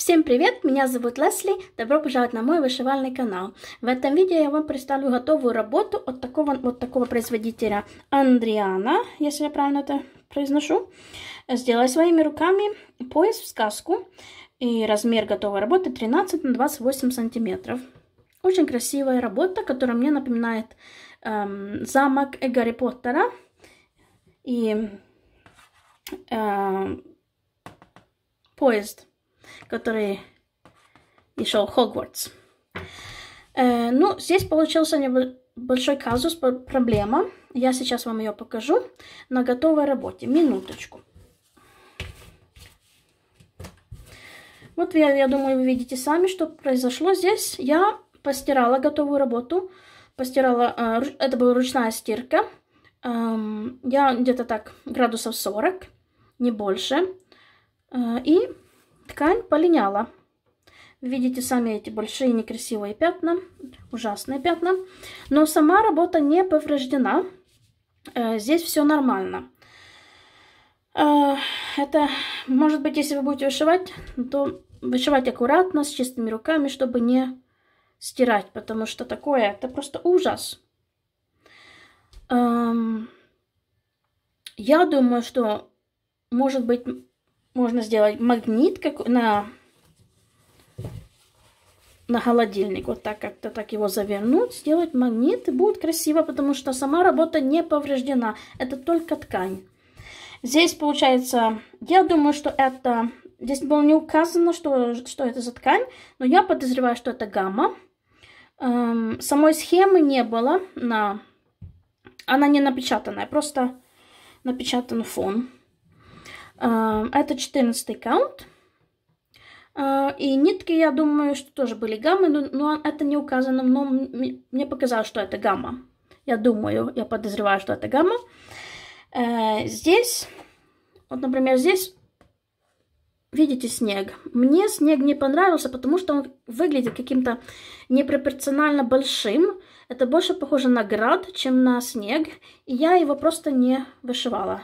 Всем привет, меня зовут Лесли, добро пожаловать на мой вышивальный канал. В этом видео я вам представлю готовую работу от такого, вот такого производителя Андриана, если я правильно это произношу. Сделай своими руками пояс в сказку и размер готовой работы 13 на 28 сантиметров. Очень красивая работа, которая мне напоминает эм, замок Гарри Поттера и э, поезд который и шел Хогвартс. Э, ну, здесь получился небольшой казус, проблема. Я сейчас вам ее покажу на готовой работе. Минуточку. Вот я, я думаю, вы видите сами, что произошло здесь. Я постирала готовую работу. Постирала, э, это была ручная стирка. Эм, я где-то так градусов 40, не больше. Э, и ткань полиняла. Видите сами эти большие некрасивые пятна, ужасные пятна. Но сама работа не повреждена. Э, здесь все нормально. Э, это, может быть, если вы будете вышивать, то вышивать аккуратно, с чистыми руками, чтобы не стирать, потому что такое, это просто ужас. Эм, я думаю, что, может быть, можно сделать магнит как на, на холодильник. Вот так как-то так его завернуть, сделать магнит, и будет красиво, потому что сама работа не повреждена. Это только ткань. Здесь получается, я думаю, что это... Здесь было не указано, что, что это за ткань, но я подозреваю, что это гамма. Эм, самой схемы не было, на... она не напечатанная, просто напечатан фон. Это 14 аккаунт, а, И нитки, я думаю, что тоже были гаммы, но это не указано, но мне показалось, что это гамма. Я думаю, я подозреваю, что это гамма. Э, здесь, вот, например, здесь видите снег. Мне снег не понравился, потому что он выглядит каким-то непропорционально большим. Это больше похоже на град, чем на снег. И я его просто не вышивала.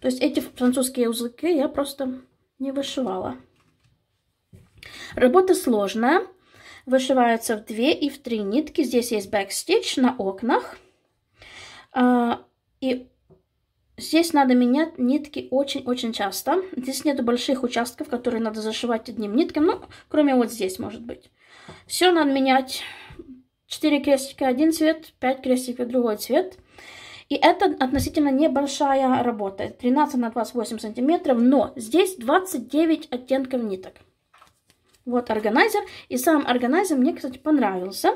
То есть эти французские узлы я просто не вышивала. Работа сложная. Вышиваются в 2 и в 3 нитки. Здесь есть бэкстич на окнах. А, и здесь надо менять нитки очень-очень часто. Здесь нету больших участков, которые надо зашивать одним нитком. Ну, кроме вот здесь, может быть. Все надо менять. 4 крестика один цвет, 5 крестиков другой цвет. И это относительно небольшая работа. 13 на 28 сантиметров, но здесь 29 оттенков ниток. Вот органайзер. И сам органайзер мне, кстати, понравился.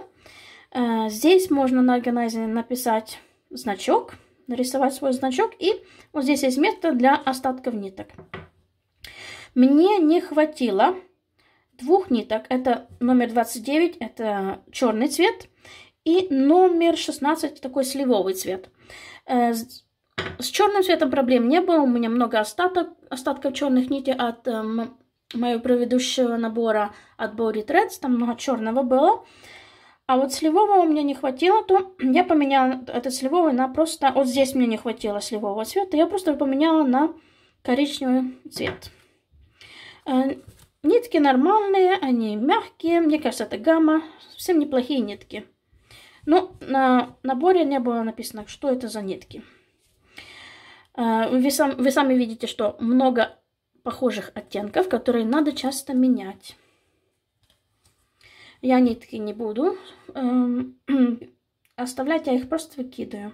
Э, здесь можно на органайзере написать значок, нарисовать свой значок. И вот здесь есть место для остатков ниток. Мне не хватило двух ниток. Это номер 29, это черный цвет. И номер 16 такой сливовый цвет. Э, с, черным цветом проблем не было, у меня много остаток, остатков черных нитей от эм, моего предыдущего набора от Body Threads, там много черного было. А вот сливового меня не хватило, то я поменяла этот сливовый на просто... Вот здесь мне не хватило сливового цвета, я просто поменяла на коричневый цвет. Э, нитки нормальные, они мягкие. Мне кажется, это гамма. Совсем неплохие нитки. Ну, на наборе не было написано, что это за нитки. А, вы, сам, вы сами видите, что много похожих оттенков, которые надо часто менять. Я нитки не буду эм, оставлять, я их просто выкидываю.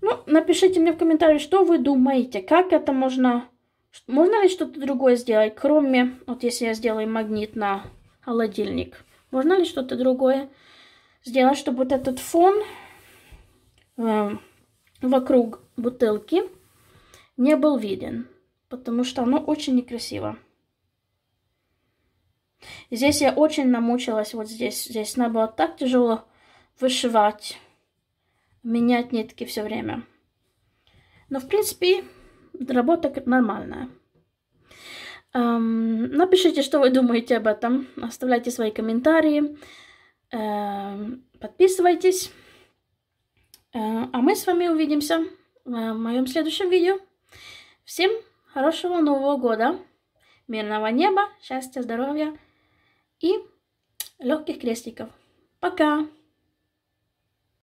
Ну, напишите мне в комментарии, что вы думаете, как это можно... Можно ли что-то другое сделать, кроме... Вот если я сделаю магнит на холодильник, можно ли что-то другое сделать, чтобы вот этот фон э, вокруг бутылки не был виден, потому что оно очень некрасиво. Здесь я очень намучилась, вот здесь, здесь надо было так тяжело вышивать, менять нитки все время. Но, в принципе, работа нормальная. Эм, напишите, что вы думаете об этом, оставляйте свои комментарии. Эм, подписывайтесь. Э, а мы с вами увидимся в моем следующем видео. Всем хорошего Нового года, мирного неба, счастья, здоровья и легких крестиков. Пока!